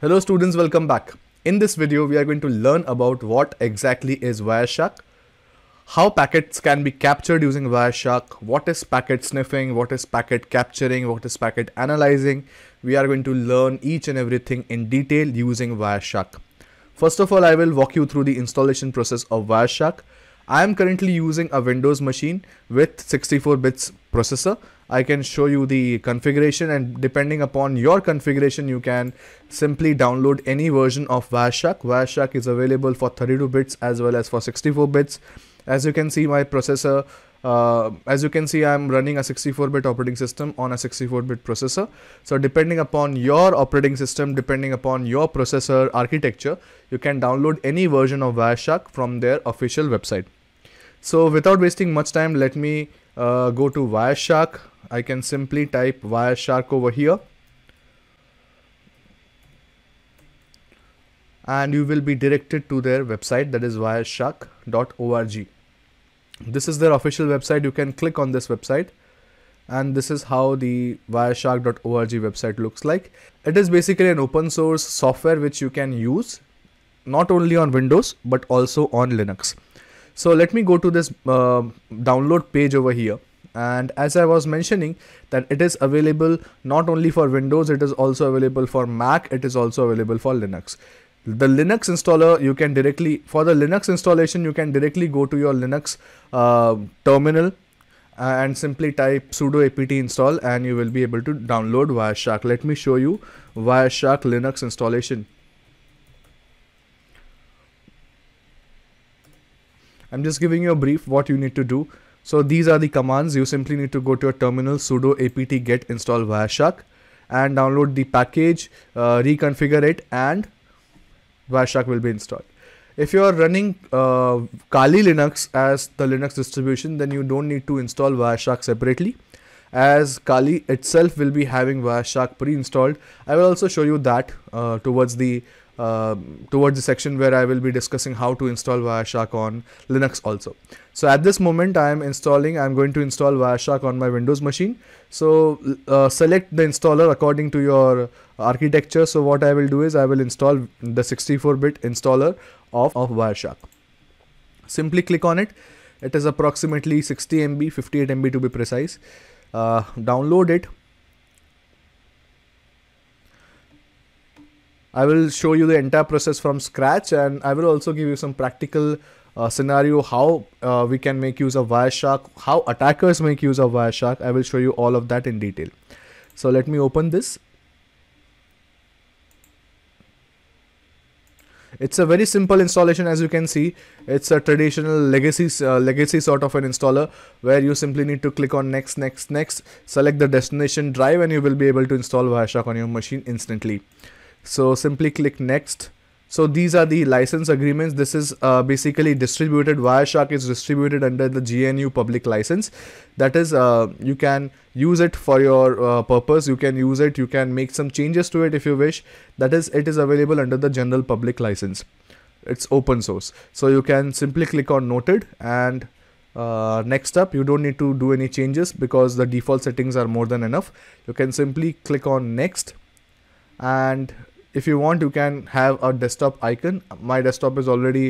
Hello students, welcome back. In this video, we are going to learn about what exactly is Wireshark, how packets can be captured using Wireshark, what is packet sniffing, what is packet capturing, what is packet analyzing. We are going to learn each and everything in detail using Wireshark. First of all, I will walk you through the installation process of Wireshark. I am currently using a Windows machine with 64 bits processor I can show you the configuration and depending upon your configuration you can simply download any version of Wireshark. Wireshark is available for 32 bits as well as for 64 bits. As you can see my processor uh, as you can see I'm running a 64-bit operating system on a 64-bit processor so depending upon your operating system depending upon your processor architecture you can download any version of Wireshark from their official website so without wasting much time let me uh, go to Wireshark I can simply type Wireshark over here. And you will be directed to their website that is wireshark.org. This is their official website. You can click on this website and this is how the wireshark.org website looks like it is basically an open source software which you can use not only on windows but also on linux so let me go to this uh, download page over here and as I was mentioning that it is available not only for Windows it is also available for Mac it is also available for Linux the Linux installer you can directly for the Linux installation you can directly go to your Linux uh, terminal uh, and simply type sudo apt install and you will be able to download Wireshark. Let me show you Wireshark Linux installation. I'm just giving you a brief what you need to do. So these are the commands. You simply need to go to your terminal sudo apt get install Wireshark and download the package, uh, reconfigure it and Wireshark will be installed. If you are running uh, Kali Linux as the Linux distribution, then you don't need to install Wireshark separately as Kali itself will be having Wireshark pre-installed. I will also show you that uh, towards the um, towards the section where I will be discussing how to install Wireshark on Linux also. So at this moment I am installing, I am going to install Wireshark on my Windows machine. So uh, select the installer according to your architecture. So what I will do is I will install the 64-bit installer of, of Wireshark. Simply click on it. It is approximately 60 MB, 58 MB to be precise. Uh, download it I will show you the entire process from scratch and I will also give you some practical uh, scenario how uh, we can make use of Wireshark, how attackers make use of Wireshark. I will show you all of that in detail. So let me open this. It's a very simple installation as you can see. It's a traditional legacy uh, legacy sort of an installer where you simply need to click on next, next, next, select the destination drive and you will be able to install Wireshark on your machine instantly. So simply click next. So these are the license agreements. This is uh, basically distributed. Wireshark is distributed under the GNU public license. That is, uh, you can use it for your uh, purpose. You can use it. You can make some changes to it if you wish. That is, it is available under the general public license. It's open source. So you can simply click on noted and uh, next up, you don't need to do any changes because the default settings are more than enough. You can simply click on next and if you want you can have a desktop icon my desktop is already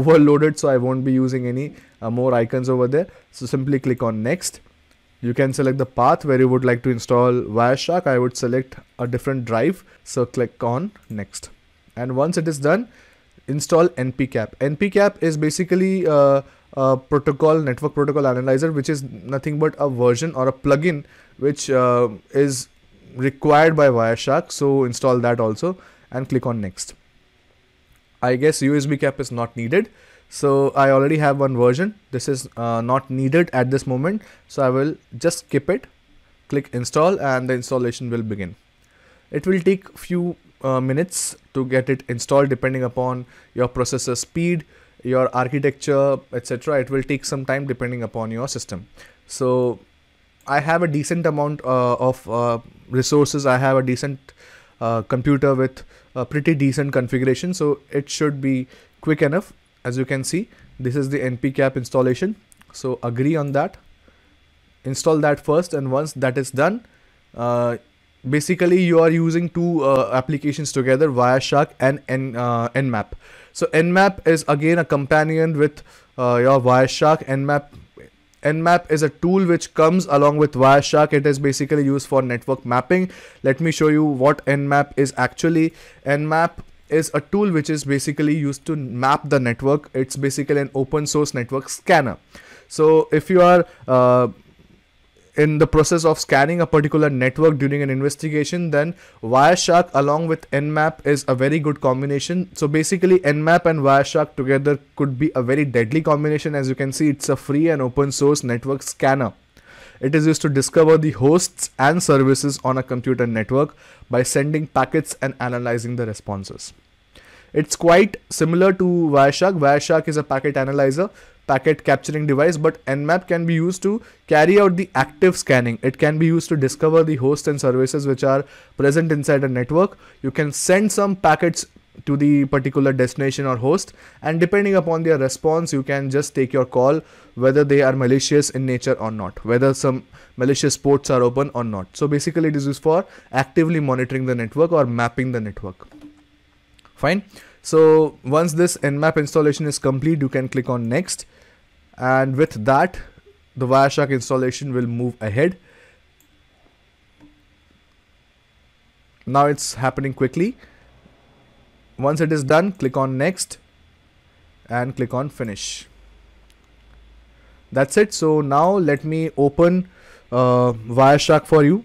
overloaded so I won't be using any uh, more icons over there so simply click on next you can select the path where you would like to install Wireshark I would select a different drive so click on next and once it is done install npcap npcap is basically uh, a protocol network protocol analyzer which is nothing but a version or a plugin which uh, is required by Wireshark so install that also and click on next. I guess USB cap is not needed. So I already have one version. This is uh, not needed at this moment. So I will just skip it, click install and the installation will begin. It will take few uh, minutes to get it installed depending upon your processor speed, your architecture, etc. It will take some time depending upon your system. So I have a decent amount uh, of uh, resources. I have a decent uh, computer with a pretty decent configuration so it should be quick enough as you can see this is the npcap installation so agree on that install that first and once that is done uh, basically you are using two uh, applications together Wireshark and N, uh, Nmap so Nmap is again a companion with uh, your Wireshark Nmap Nmap is a tool which comes along with Wireshark. It is basically used for network mapping. Let me show you what Nmap is actually. Nmap is a tool which is basically used to map the network. It's basically an open source network scanner. So if you are uh, in the process of scanning a particular network during an investigation, then Wireshark along with Nmap is a very good combination. So basically Nmap and Wireshark together could be a very deadly combination. As you can see, it's a free and open source network scanner. It is used to discover the hosts and services on a computer network by sending packets and analyzing the responses. It's quite similar to Wireshark. Wireshark is a packet analyzer packet capturing device, but Nmap can be used to carry out the active scanning. It can be used to discover the hosts and services which are present inside a network. You can send some packets to the particular destination or host and depending upon their response you can just take your call whether they are malicious in nature or not whether some malicious ports are open or not so basically it is used for actively monitoring the network or mapping the network fine so once this Nmap installation is complete, you can click on next. And with that, the Wireshark installation will move ahead. Now it's happening quickly. Once it is done, click on next and click on finish. That's it. So now let me open uh, Wireshark for you.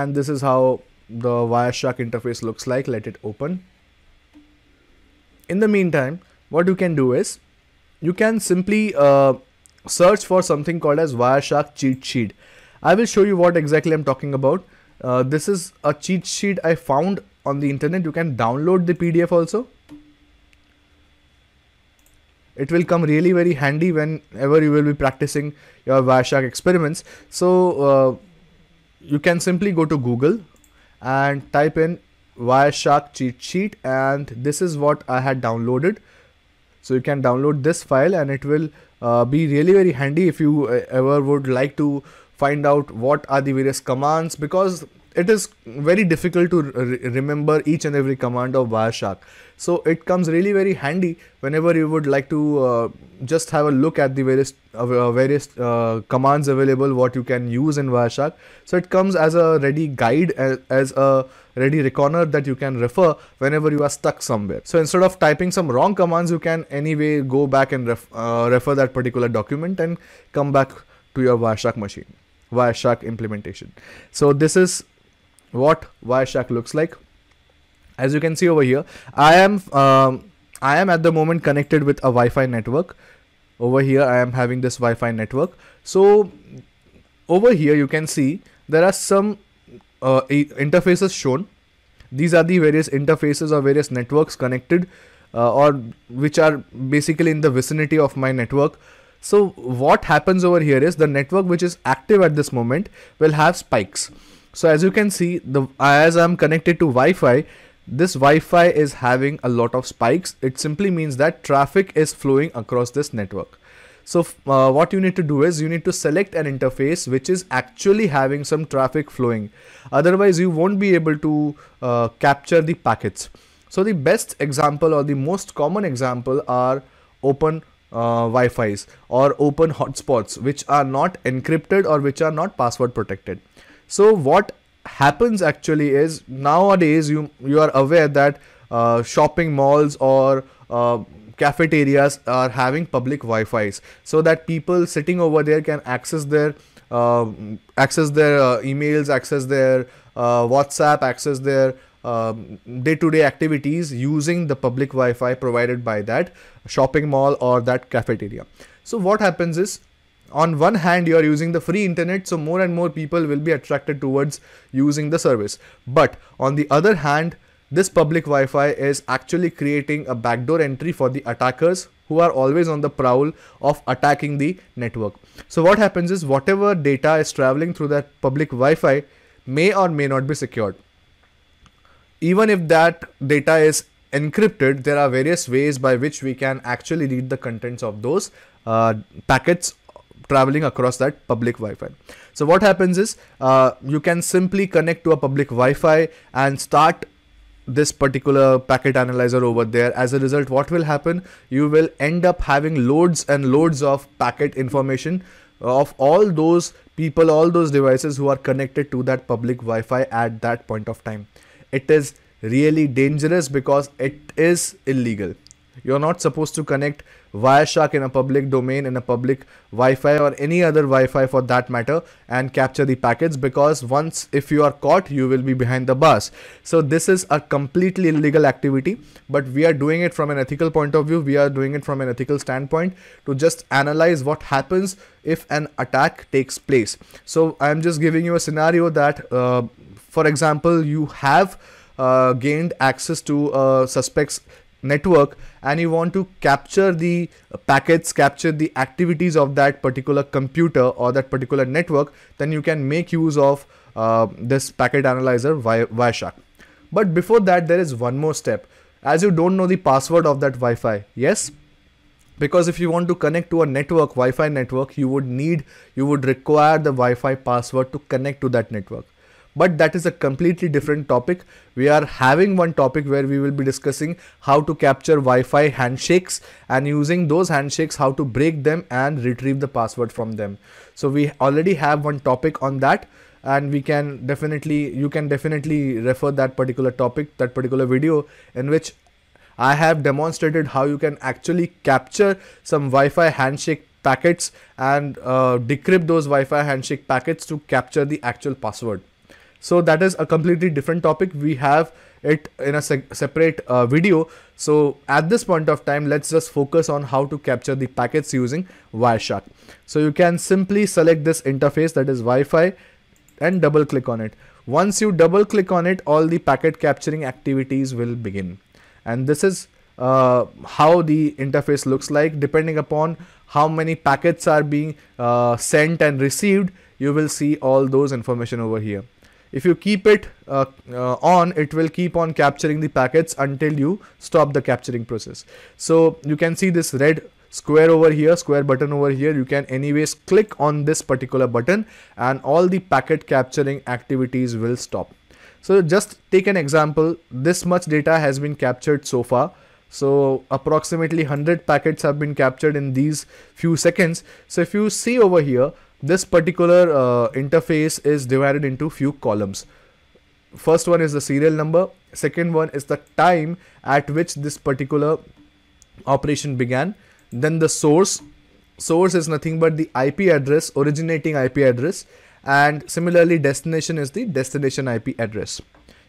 and this is how the Wireshark interface looks like let it open in the meantime what you can do is you can simply uh, search for something called as Wireshark cheat sheet I will show you what exactly I'm talking about uh, this is a cheat sheet I found on the internet you can download the PDF also it will come really very handy whenever you will be practicing your Wireshark experiments so uh, you can simply go to Google and type in Wireshark cheat sheet and this is what I had downloaded. So you can download this file and it will uh, be really very handy if you uh, ever would like to find out what are the various commands because it is very difficult to re remember each and every command of Wireshark. So it comes really very handy whenever you would like to uh, just have a look at the various uh, uh various uh, commands available, what you can use in Wireshark. So it comes as a ready guide, as, a ready reconner that you can refer whenever you are stuck somewhere. So instead of typing some wrong commands, you can anyway go back and ref uh, refer that particular document and come back to your Wireshark machine. Wireshark implementation. So this is what Wireshark looks like. As you can see over here, I am um, I am at the moment connected with a Wi-Fi network. Over here, I am having this Wi-Fi network. So over here, you can see there are some uh, interfaces shown. These are the various interfaces or various networks connected uh, or which are basically in the vicinity of my network. So what happens over here is the network which is active at this moment will have spikes. So as you can see, the as I'm connected to Wi-Fi, this Wi-Fi is having a lot of spikes. It simply means that traffic is flowing across this network. So uh, what you need to do is you need to select an interface which is actually having some traffic flowing. Otherwise, you won't be able to uh, capture the packets. So the best example or the most common example are open uh, Wi-Fi's or open hotspots which are not encrypted or which are not password protected. So what happens actually is nowadays you you are aware that uh, shopping malls or uh, cafeterias are having public Wi-Fi's so that people sitting over there can access their uh, access their uh, emails, access their uh, WhatsApp, access their um, day-to-day -day activities using the public Wi-Fi provided by that shopping mall or that cafeteria. So what happens is on one hand you are using the free internet so more and more people will be attracted towards using the service but on the other hand this public wi-fi is actually creating a backdoor entry for the attackers who are always on the prowl of attacking the network so what happens is whatever data is traveling through that public wi-fi may or may not be secured even if that data is encrypted there are various ways by which we can actually read the contents of those uh, packets traveling across that public Wi-Fi. So what happens is uh, you can simply connect to a public Wi-Fi and start this particular packet analyzer over there. As a result, what will happen? You will end up having loads and loads of packet information of all those people, all those devices who are connected to that public Wi-Fi at that point of time. It is really dangerous because it is illegal. You're not supposed to connect Wireshark in a public domain, in a public Wi-Fi or any other Wi-Fi for that matter and capture the packets because once if you are caught, you will be behind the bus. So this is a completely illegal activity, but we are doing it from an ethical point of view. We are doing it from an ethical standpoint to just analyze what happens if an attack takes place. So I'm just giving you a scenario that, uh, for example, you have uh, gained access to uh, suspect's network and you want to capture the packets, capture the activities of that particular computer or that particular network, then you can make use of uh, this packet analyzer Wireshark. But before that, there is one more step. As you don't know the password of that Wi-Fi, yes? Because if you want to connect to a network, Wi-Fi network, you would need, you would require the Wi-Fi password to connect to that network but that is a completely different topic. We are having one topic where we will be discussing how to capture Wi-Fi handshakes and using those handshakes, how to break them and retrieve the password from them. So we already have one topic on that and we can definitely, you can definitely refer that particular topic, that particular video in which I have demonstrated how you can actually capture some Wi-Fi handshake packets and uh, decrypt those Wi-Fi handshake packets to capture the actual password. So that is a completely different topic. We have it in a se separate uh, video. So at this point of time, let's just focus on how to capture the packets using Wireshark. So you can simply select this interface that is Wi-Fi and double click on it. Once you double click on it, all the packet capturing activities will begin. And this is uh, how the interface looks like depending upon how many packets are being uh, sent and received you will see all those information over here if you keep it uh, uh, on it will keep on capturing the packets until you stop the capturing process so you can see this red square over here square button over here you can anyways click on this particular button and all the packet capturing activities will stop so just take an example this much data has been captured so far so approximately 100 packets have been captured in these few seconds so if you see over here this particular uh, interface is divided into few columns. First one is the serial number, second one is the time at which this particular operation began, then the source, source is nothing but the IP address, originating IP address and similarly destination is the destination IP address.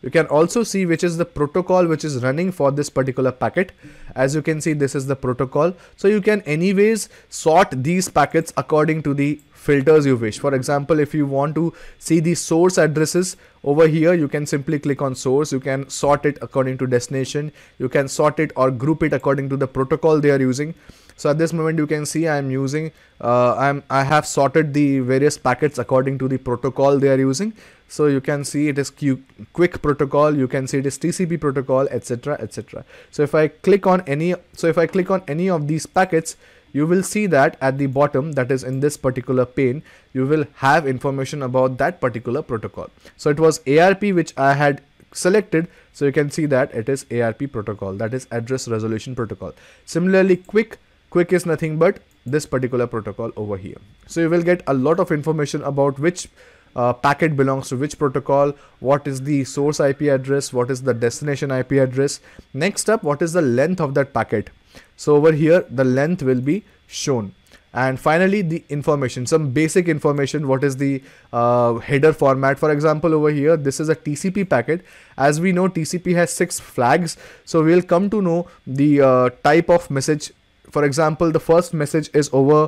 You can also see which is the protocol which is running for this particular packet. As you can see, this is the protocol. So you can anyways sort these packets according to the filters you wish. For example, if you want to see the source addresses over here, you can simply click on source. You can sort it according to destination. You can sort it or group it according to the protocol they are using so at this moment you can see i'm using uh, i'm i have sorted the various packets according to the protocol they are using so you can see it is Q quick protocol you can see it is tcp protocol etc etc so if i click on any so if i click on any of these packets you will see that at the bottom that is in this particular pane you will have information about that particular protocol so it was arp which i had selected so you can see that it is ARP protocol that is address resolution protocol similarly quick quick is nothing but this particular protocol over here so you will get a lot of information about which uh, packet belongs to which protocol, what is the source IP address, what is the destination IP address. Next up, what is the length of that packet. So over here, the length will be shown. And finally, the information, some basic information, what is the uh, header format. For example, over here, this is a TCP packet. As we know, TCP has six flags. So we'll come to know the uh, type of message for example the first message is over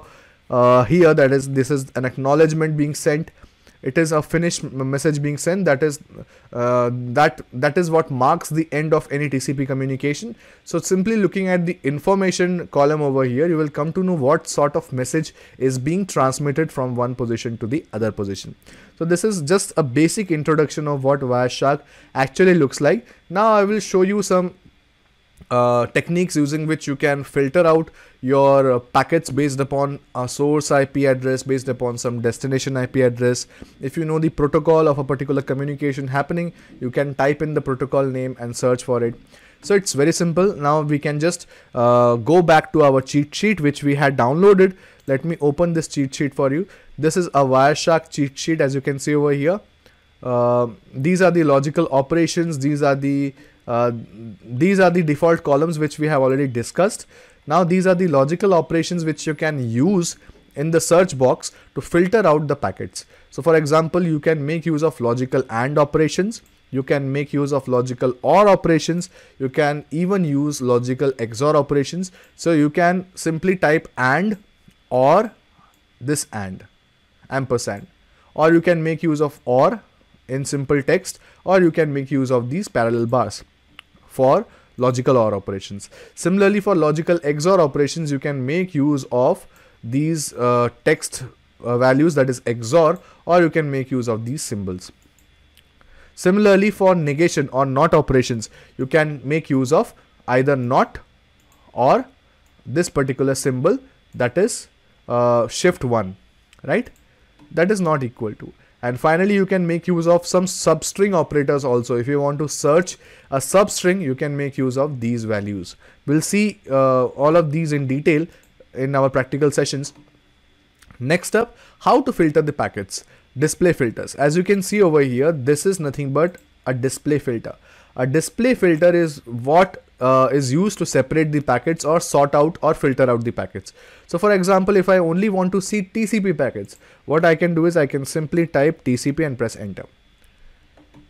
uh, here that is this is an acknowledgement being sent it is a finished message being sent that is uh, that that is what marks the end of any TCP communication so simply looking at the information column over here you will come to know what sort of message is being transmitted from one position to the other position so this is just a basic introduction of what Wireshark actually looks like now I will show you some uh, techniques using which you can filter out your uh, packets based upon a source IP address, based upon some destination IP address. If you know the protocol of a particular communication happening, you can type in the protocol name and search for it. So it's very simple. Now we can just uh, go back to our cheat sheet which we had downloaded. Let me open this cheat sheet for you. This is a Wireshark cheat sheet as you can see over here. Uh, these are the logical operations. These are the uh, these are the default columns which we have already discussed. Now these are the logical operations which you can use in the search box to filter out the packets. So for example, you can make use of logical AND operations. You can make use of logical OR operations. You can even use logical XOR operations. So you can simply type AND or this AND ampersand or you can make use of OR in simple text or you can make use of these parallel bars for logical OR operations. Similarly, for logical XOR operations, you can make use of these uh, text uh, values that is XOR or you can make use of these symbols. Similarly, for negation or not operations, you can make use of either not or this particular symbol that is uh, shift 1, right? That is not equal to. And finally, you can make use of some substring operators also. If you want to search a substring, you can make use of these values. We'll see uh, all of these in detail in our practical sessions. Next up, how to filter the packets. Display filters. As you can see over here, this is nothing but a display filter. A display filter is what uh, is used to separate the packets or sort out or filter out the packets. So for example, if I only want to see TCP packets, what I can do is I can simply type TCP and press enter.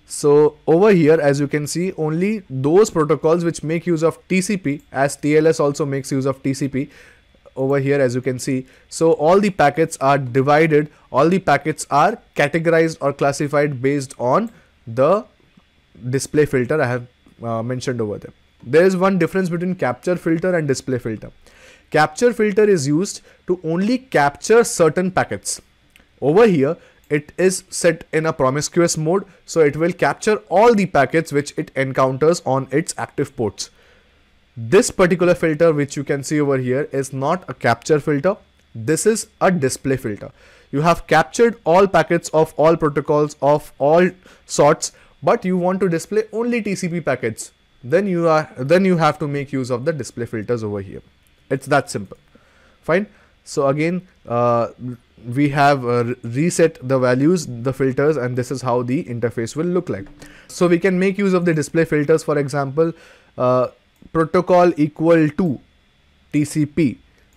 So over here, as you can see, only those protocols which make use of TCP as TLS also makes use of TCP over here as you can see. So all the packets are divided, all the packets are categorized or classified based on the display filter I have uh, mentioned over there. There is one difference between capture filter and display filter. Capture filter is used to only capture certain packets. Over here, it is set in a promiscuous mode, so it will capture all the packets which it encounters on its active ports. This particular filter which you can see over here is not a capture filter. This is a display filter. You have captured all packets of all protocols of all sorts, but you want to display only TCP packets then you are then you have to make use of the display filters over here it's that simple fine so again uh, we have uh, reset the values the filters and this is how the interface will look like so we can make use of the display filters for example uh, protocol equal to tcp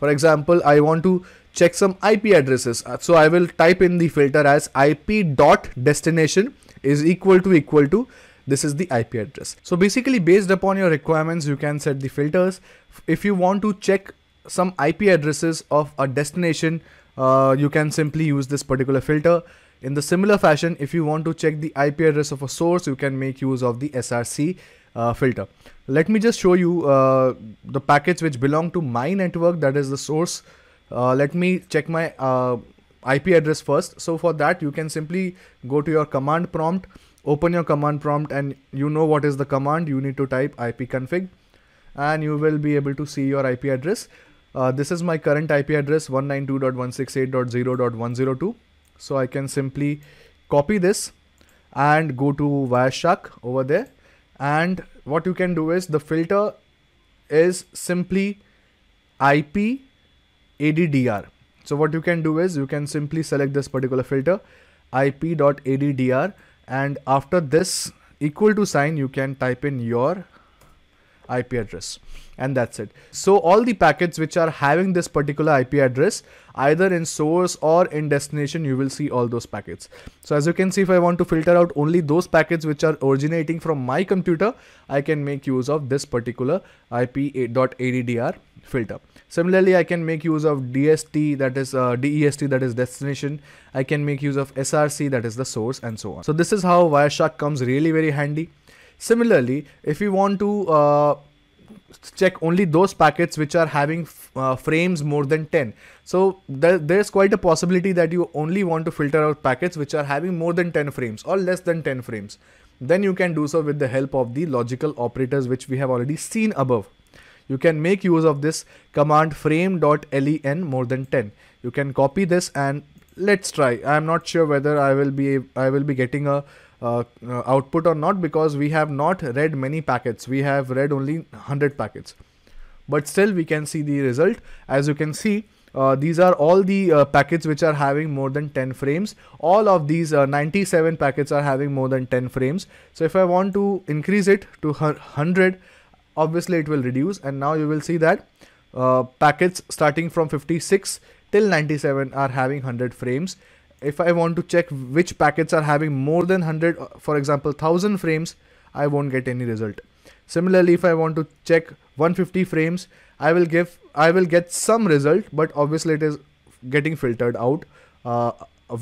for example i want to check some ip addresses uh, so i will type in the filter as ip dot destination is equal to equal to this is the IP address. So basically based upon your requirements, you can set the filters. If you want to check some IP addresses of a destination, uh, you can simply use this particular filter. In the similar fashion, if you want to check the IP address of a source, you can make use of the SRC uh, filter. Let me just show you uh, the packets which belong to my network, that is the source. Uh, let me check my uh, IP address first. So for that, you can simply go to your command prompt open your command prompt and you know what is the command you need to type ipconfig and you will be able to see your IP address. Uh, this is my current IP address 192.168.0.102. So I can simply copy this and go to Wireshark over there. And what you can do is the filter is simply IP ADDR. So what you can do is you can simply select this particular filter IP.addr and after this equal to sign you can type in your IP address and that's it. So all the packets which are having this particular IP address either in source or in destination you will see all those packets. So as you can see if I want to filter out only those packets which are originating from my computer I can make use of this particular IP.addr filter. Similarly, I can make use of DST that is uh, DEST that is destination. I can make use of SRC that is the source and so on. So this is how Wireshark comes really very handy. Similarly, if you want to uh, check only those packets which are having uh, frames more than 10. So th there's quite a possibility that you only want to filter out packets which are having more than 10 frames or less than 10 frames. Then you can do so with the help of the logical operators which we have already seen above you can make use of this command frame.len more than 10. You can copy this and let's try. I'm not sure whether I will be I will be getting a uh, output or not because we have not read many packets. We have read only 100 packets. But still we can see the result. As you can see, uh, these are all the uh, packets which are having more than 10 frames all of these uh, 97 packets are having more than 10 frames so if i want to increase it to 100 obviously it will reduce and now you will see that uh, packets starting from 56 till 97 are having 100 frames if I want to check which packets are having more than 100 uh, for example 1000 frames I won't get any result similarly if I want to check 150 frames I will give I will get some result but obviously it is getting filtered out uh,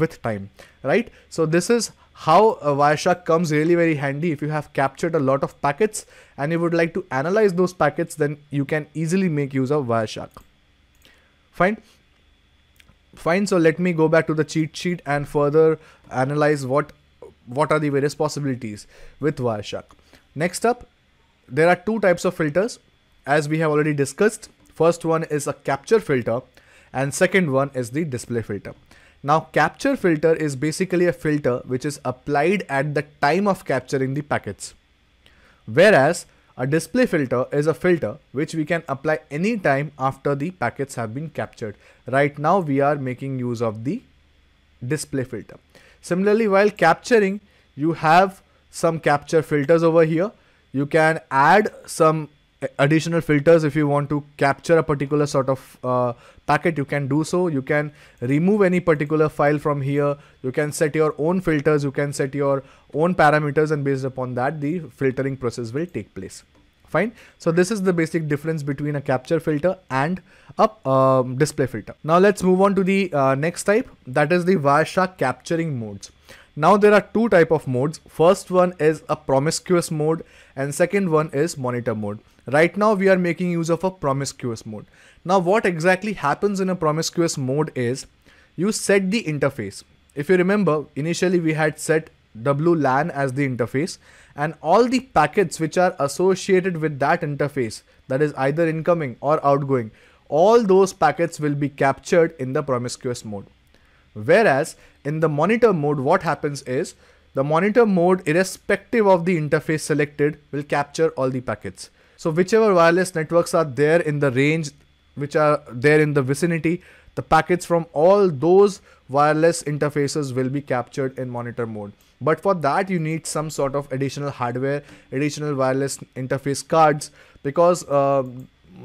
with time right so this is how Wireshark comes really very handy if you have captured a lot of packets and you would like to analyze those packets then you can easily make use of Wireshark. Fine. Fine, so let me go back to the cheat sheet and further analyze what what are the various possibilities with Wireshark. Next up, there are two types of filters as we have already discussed. First one is a capture filter and second one is the display filter. Now capture filter is basically a filter which is applied at the time of capturing the packets. Whereas a display filter is a filter which we can apply anytime after the packets have been captured. Right now we are making use of the display filter. Similarly, while capturing, you have some capture filters over here. You can add some additional filters if you want to capture a particular sort of uh, packet you can do so you can remove any particular file from here you can set your own filters you can set your own parameters and based upon that the filtering process will take place fine so this is the basic difference between a capture filter and a um, display filter now let's move on to the uh, next type that is the wireshark capturing modes now there are two type of modes. First one is a promiscuous mode and second one is monitor mode. Right now we are making use of a promiscuous mode. Now what exactly happens in a promiscuous mode is you set the interface. If you remember, initially we had set WLAN as the interface and all the packets which are associated with that interface that is either incoming or outgoing all those packets will be captured in the promiscuous mode. Whereas in the monitor mode, what happens is the monitor mode, irrespective of the interface selected, will capture all the packets. So whichever wireless networks are there in the range, which are there in the vicinity, the packets from all those wireless interfaces will be captured in monitor mode. But for that, you need some sort of additional hardware, additional wireless interface cards, because uh,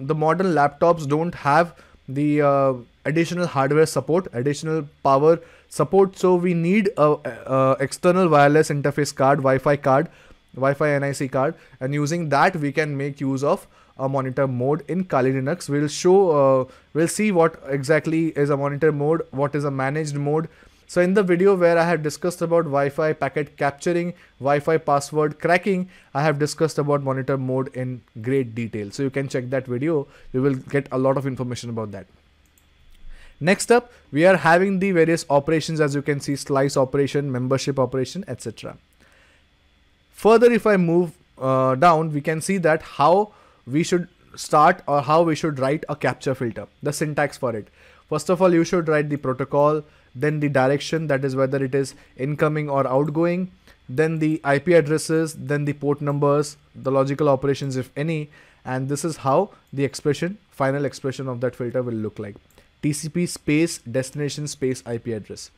the modern laptops don't have the uh, additional hardware support, additional power support. So we need a, a external wireless interface card, Wi-Fi card, Wi-Fi NIC card, and using that we can make use of a monitor mode in Kali Linux. We'll show, uh, we'll see what exactly is a monitor mode, what is a managed mode, so in the video where I have discussed about Wi-Fi packet capturing, Wi-Fi password cracking, I have discussed about monitor mode in great detail. So you can check that video. You will get a lot of information about that. Next up, we are having the various operations as you can see slice operation, membership operation, etc. Further, if I move uh, down, we can see that how we should start or how we should write a capture filter, the syntax for it. First of all, you should write the protocol, then the direction that is whether it is incoming or outgoing then the IP addresses then the port numbers the logical operations if any and this is how the expression final expression of that filter will look like TCP space destination space IP address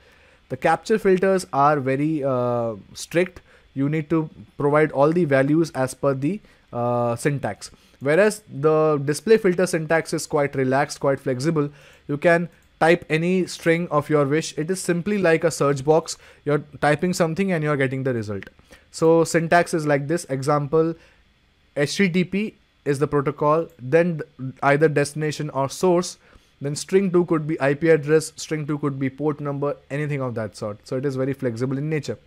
the capture filters are very uh, strict you need to provide all the values as per the uh, syntax whereas the display filter syntax is quite relaxed quite flexible you can type any string of your wish. It is simply like a search box. You're typing something and you're getting the result. So syntax is like this example HTTP is the protocol, then either destination or source. Then string 2 could be IP address, string 2 could be port number, anything of that sort. So it is very flexible in nature.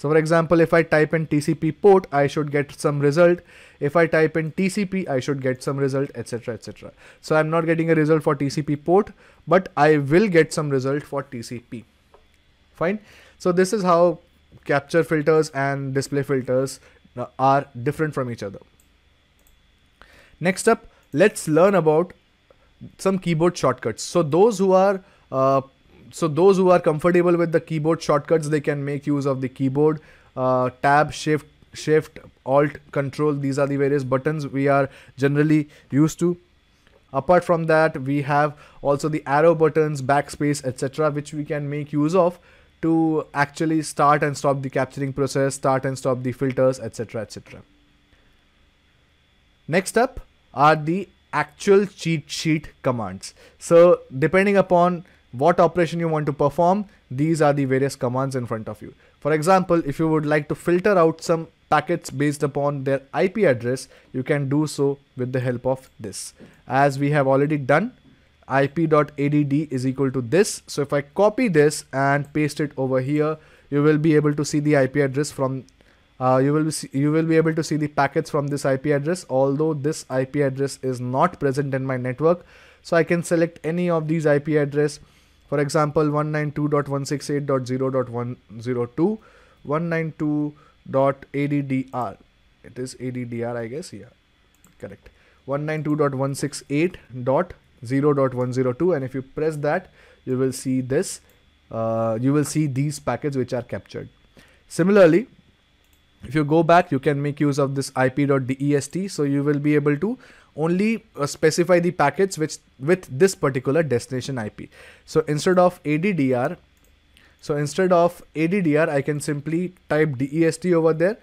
So for example, if I type in TCP port, I should get some result. If I type in TCP, I should get some result, etc, etc. So I'm not getting a result for TCP port, but I will get some result for TCP. Fine. So this is how capture filters and display filters are different from each other. Next up, let's learn about some keyboard shortcuts. So those who are uh, so those who are comfortable with the keyboard shortcuts, they can make use of the keyboard, uh, tab, shift, shift, alt, control. These are the various buttons we are generally used to. Apart from that, we have also the arrow buttons, backspace, etc. which we can make use of to actually start and stop the capturing process, start and stop the filters, etc. etc. Next up are the actual cheat sheet commands. So depending upon what operation you want to perform, these are the various commands in front of you. For example, if you would like to filter out some packets based upon their IP address, you can do so with the help of this. As we have already done, ip.add is equal to this. So if I copy this and paste it over here, you will be able to see the IP address from uh, you will see, you will be able to see the packets from this IP address although this IP address is not present in my network so I can select any of these IP address for example, 192.168.0.102, 192.addr. It is addr, I guess. Yeah, correct. 192.168.0.102, and if you press that, you will see this. Uh, you will see these packets which are captured. Similarly, if you go back, you can make use of this ip.dest. So you will be able to only uh, specify the packets which with this particular destination IP. So instead of ADDR, so instead of ADDR, I can simply type DEST over there.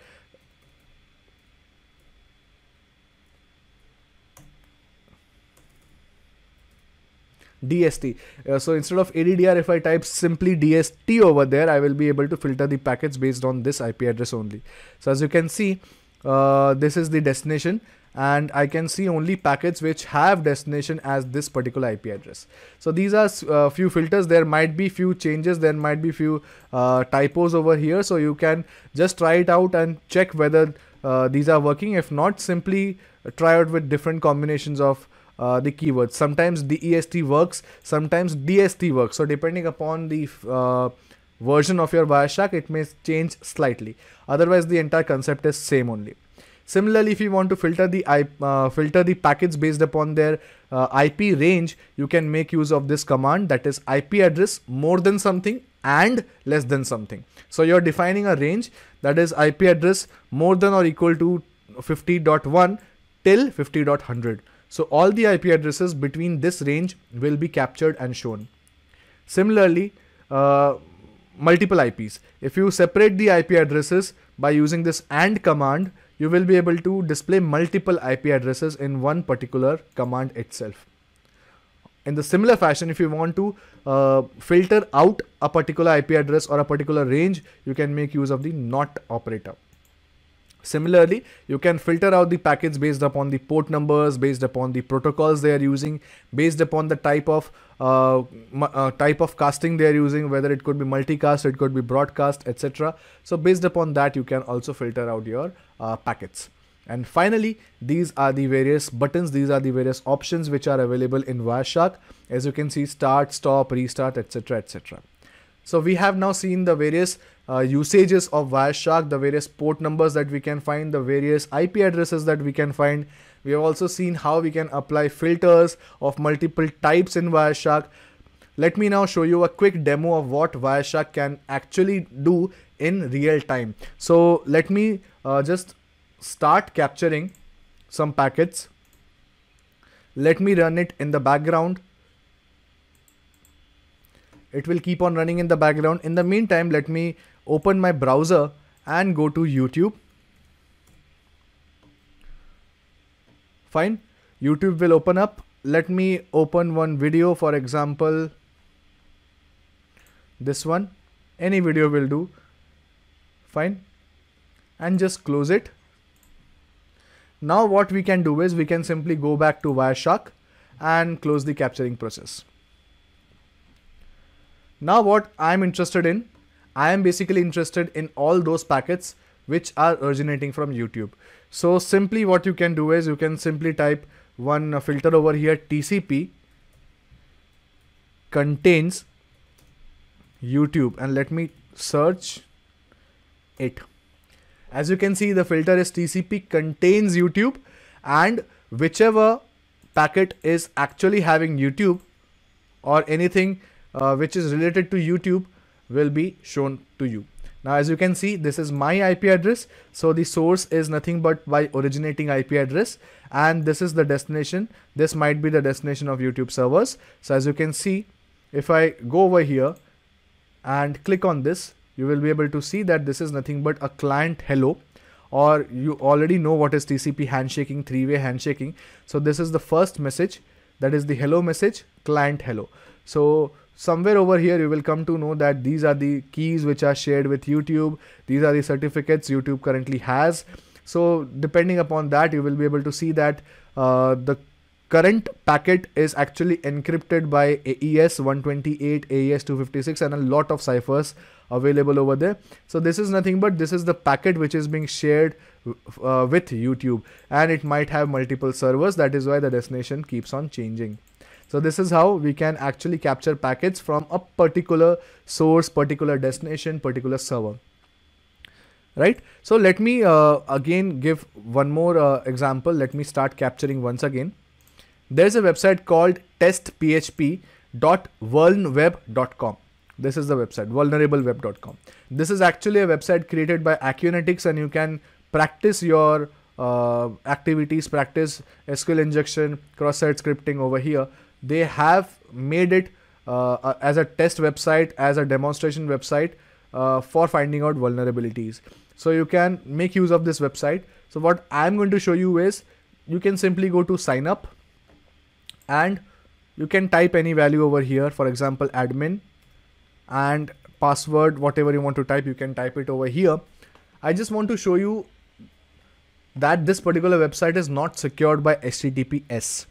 DST. Uh, so instead of ADDR, if I type simply DST over there, I will be able to filter the packets based on this IP address only. So as you can see, uh, this is the destination and I can see only packets which have destination as this particular IP address. So these are uh, few filters. There might be few changes. There might be few uh, typos over here. So you can just try it out and check whether uh, these are working. If not, simply try out with different combinations of uh, the keywords. Sometimes DEST works, sometimes DST works. So depending upon the uh, version of your Wireshark, it may change slightly. Otherwise, the entire concept is same only. Similarly, if you want to filter the uh, filter the packets based upon their uh, IP range, you can make use of this command that is IP address more than something and less than something. So you're defining a range that is IP address more than or equal to 50.1 till 50.100. So all the IP addresses between this range will be captured and shown. Similarly, uh, multiple IPs. If you separate the IP addresses by using this AND command, you will be able to display multiple IP addresses in one particular command itself. In the similar fashion, if you want to uh, filter out a particular IP address or a particular range, you can make use of the NOT operator. Similarly, you can filter out the packets based upon the port numbers, based upon the protocols they are using, based upon the type of uh, uh, type of casting they are using, whether it could be multicast, it could be broadcast, etc. So based upon that, you can also filter out your uh, packets. And finally, these are the various buttons, these are the various options which are available in Wireshark. As you can see, start, stop, restart, etc. etc. So we have now seen the various uh, usages of Wireshark, the various port numbers that we can find, the various IP addresses that we can find. We have also seen how we can apply filters of multiple types in Wireshark. Let me now show you a quick demo of what Wireshark can actually do in real time. So let me uh, just start capturing some packets. Let me run it in the background it will keep on running in the background. In the meantime, let me open my browser and go to YouTube. Fine. YouTube will open up. Let me open one video, for example, this one. Any video will do. Fine. And just close it. Now what we can do is we can simply go back to Wireshark and close the capturing process. Now what I'm interested in, I am basically interested in all those packets which are originating from YouTube. So simply what you can do is you can simply type one uh, filter over here TCP contains YouTube and let me search it. As you can see the filter is TCP contains YouTube and whichever packet is actually having YouTube or anything uh, which is related to YouTube will be shown to you. Now as you can see this is my IP address so the source is nothing but my originating IP address and this is the destination this might be the destination of YouTube servers so as you can see if I go over here and click on this you will be able to see that this is nothing but a client hello or you already know what is TCP handshaking three-way handshaking so this is the first message that is the hello message client hello so somewhere over here you will come to know that these are the keys which are shared with YouTube. These are the certificates YouTube currently has. So depending upon that you will be able to see that uh, the current packet is actually encrypted by AES 128, AES 256 and a lot of ciphers available over there. So this is nothing but this is the packet which is being shared uh, with YouTube and it might have multiple servers that is why the destination keeps on changing. So this is how we can actually capture packets from a particular source, particular destination, particular server. Right. So let me uh, again give one more uh, example. Let me start capturing once again. There's a website called testphp.vulnweb.com. This is the website, vulnerableweb.com. This is actually a website created by Acunetics and you can practice your uh, activities, practice SQL injection, cross-site scripting over here they have made it uh, as a test website, as a demonstration website uh, for finding out vulnerabilities. So you can make use of this website. So what I'm going to show you is you can simply go to sign up and you can type any value over here. For example, admin and password, whatever you want to type, you can type it over here. I just want to show you that this particular website is not secured by HTTPS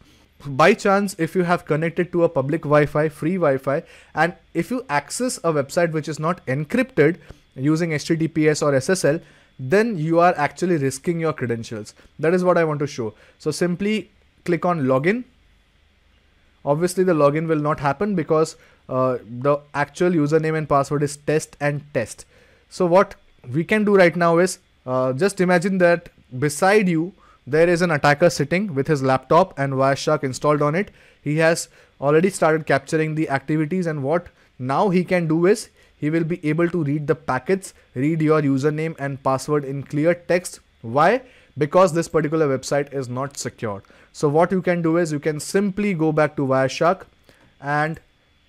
by chance if you have connected to a public wi-fi free wi-fi and if you access a website which is not encrypted using https or ssl then you are actually risking your credentials that is what i want to show so simply click on login obviously the login will not happen because uh, the actual username and password is test and test so what we can do right now is uh, just imagine that beside you there is an attacker sitting with his laptop and Wireshark installed on it. He has already started capturing the activities and what now he can do is he will be able to read the packets, read your username and password in clear text. Why? Because this particular website is not secured. So what you can do is you can simply go back to Wireshark and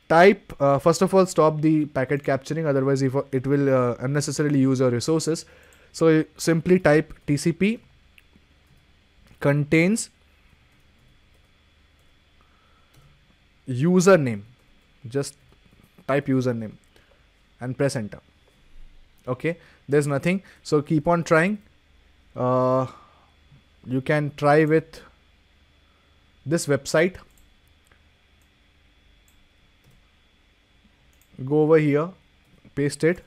type uh, first of all stop the packet capturing otherwise it will uh, unnecessarily use your resources so simply type tcp contains username just type username and press enter okay there's nothing so keep on trying uh, you can try with this website go over here paste it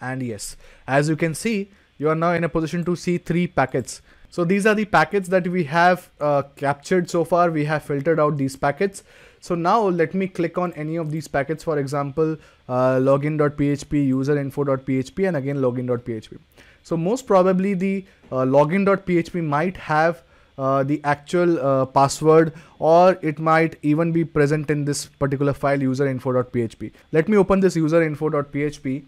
and yes as you can see you are now in a position to see three packets so these are the packets that we have uh, captured so far. We have filtered out these packets. So now let me click on any of these packets, for example, uh, login.php, userinfo.php, and again login.php. So most probably the uh, login.php might have uh, the actual uh, password or it might even be present in this particular file userinfo.php. Let me open this userinfo.php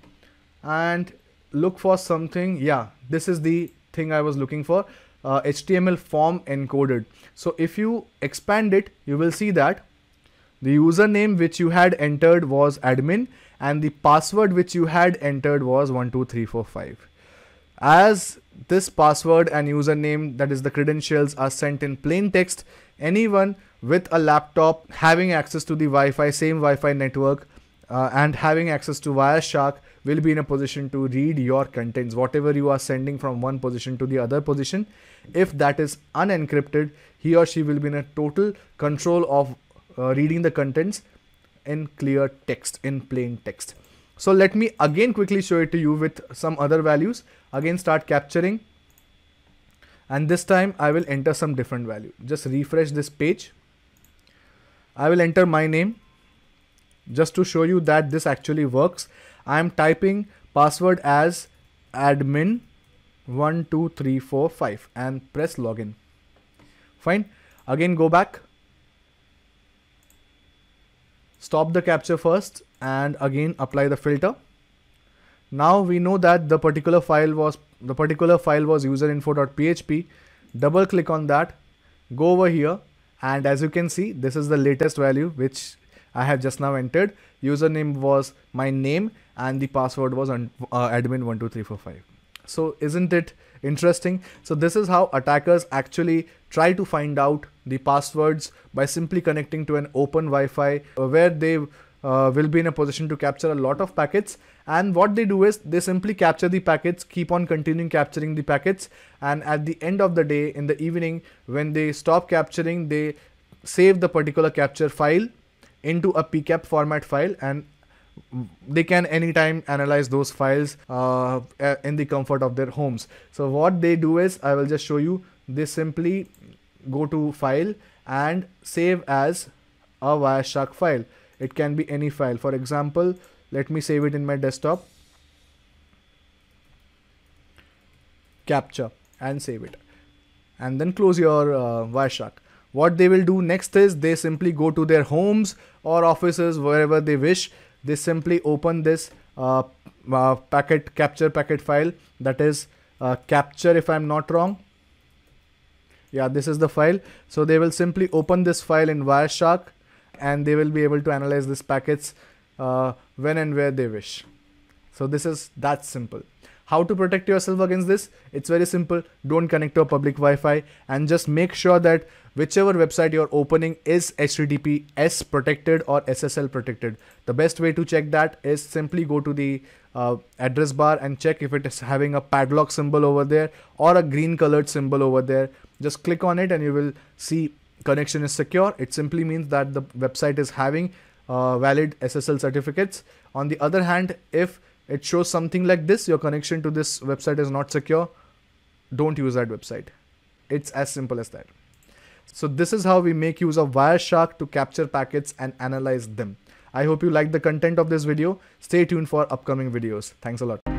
and look for something. Yeah, this is the thing I was looking for uh, HTML form encoded. So if you expand it, you will see that the username which you had entered was admin and the password which you had entered was 12345. As this password and username that is the credentials are sent in plain text, anyone with a laptop having access to the Wi-Fi, same Wi-Fi network uh, and having access to Wireshark will be in a position to read your contents, whatever you are sending from one position to the other position. If that is unencrypted, he or she will be in a total control of uh, reading the contents in clear text, in plain text. So let me again quickly show it to you with some other values. Again, start capturing. And this time I will enter some different value. Just refresh this page. I will enter my name just to show you that this actually works. I'm typing password as admin 12345 and press login. Fine. Again, go back. Stop the capture first and again apply the filter. Now we know that the particular file was the particular file was userinfo.php. Double click on that. Go over here and as you can see, this is the latest value which I have just now entered. Username was my name and the password was uh, admin12345. So isn't it interesting? So this is how attackers actually try to find out the passwords by simply connecting to an open Wi-Fi uh, where they uh, will be in a position to capture a lot of packets and what they do is they simply capture the packets keep on continuing capturing the packets and at the end of the day in the evening when they stop capturing they save the particular capture file into a pcap format file and they can anytime analyze those files uh, in the comfort of their homes. So what they do is I will just show you they simply go to file and save as a Wireshark file. It can be any file. For example, let me save it in my desktop. Capture and save it and then close your uh, Wireshark. What they will do next is they simply go to their homes or offices wherever they wish they simply open this uh, uh, packet capture packet file that is uh, capture if I'm not wrong. Yeah, this is the file. So they will simply open this file in Wireshark and they will be able to analyze these packets uh, when and where they wish. So this is that simple. How to protect yourself against this? It's very simple. Don't connect to a public Wi-Fi and just make sure that whichever website you're opening is HTTPS protected or SSL protected. The best way to check that is simply go to the uh, address bar and check if it is having a padlock symbol over there or a green colored symbol over there. Just click on it and you will see connection is secure. It simply means that the website is having uh, valid SSL certificates. On the other hand, if it shows something like this, your connection to this website is not secure, don't use that website. It's as simple as that. So this is how we make use of Wireshark to capture packets and analyze them. I hope you liked the content of this video. Stay tuned for upcoming videos. Thanks a lot.